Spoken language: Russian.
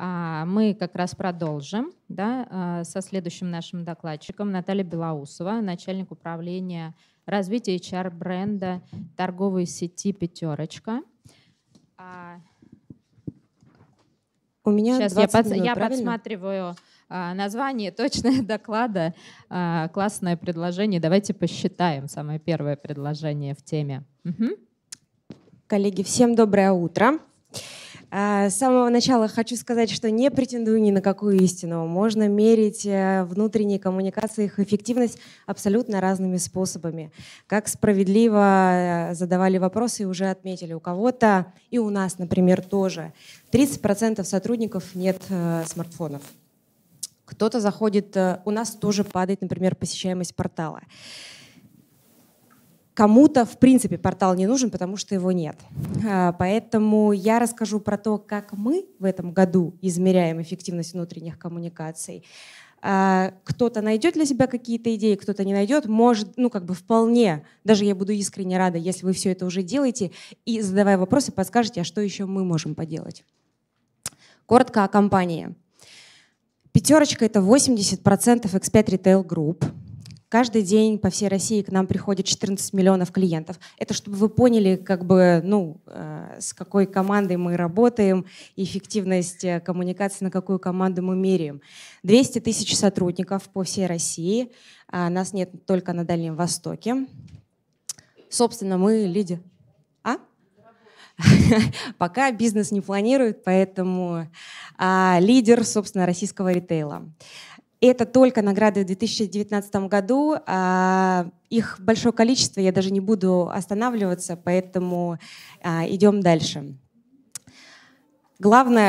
А, мы как раз продолжим да, а, со следующим нашим докладчиком Наталья Белоусова, начальник управления развития HR-бренда торговой сети «Пятерочка». А, У меня Сейчас я, под, минут, я подсматриваю название точное доклада, классное предложение. Давайте посчитаем самое первое предложение в теме. Угу. Коллеги, всем доброе утро. А, с самого начала хочу сказать, что не претендую ни на какую истину. Можно мерить э, внутренние коммуникации, их эффективность абсолютно разными способами. Как справедливо э, задавали вопросы и уже отметили, у кого-то и у нас, например, тоже 30% сотрудников нет э, смартфонов. Кто-то заходит, у нас тоже падает, например, посещаемость портала кому-то, в принципе, портал не нужен, потому что его нет. А, поэтому я расскажу про то, как мы в этом году измеряем эффективность внутренних коммуникаций. А, кто-то найдет для себя какие-то идеи, кто-то не найдет. Может, ну как бы вполне, даже я буду искренне рада, если вы все это уже делаете, и задавая вопросы, подскажете, а что еще мы можем поделать. Коротко о компании. Пятерочка — это 80% X5 Retail Group — Каждый день по всей России к нам приходит 14 миллионов клиентов. Это чтобы вы поняли, как бы, ну, э, с какой командой мы работаем, эффективность э, коммуникации, на какую команду мы меряем. 200 тысяч сотрудников по всей России. А, нас нет только на Дальнем Востоке. Собственно, мы лидер. А? Пока бизнес не планирует, поэтому а, лидер, собственно, российского ритейла. Это только награды в 2019 году. А, их большое количество, я даже не буду останавливаться, поэтому а, идем дальше. Главное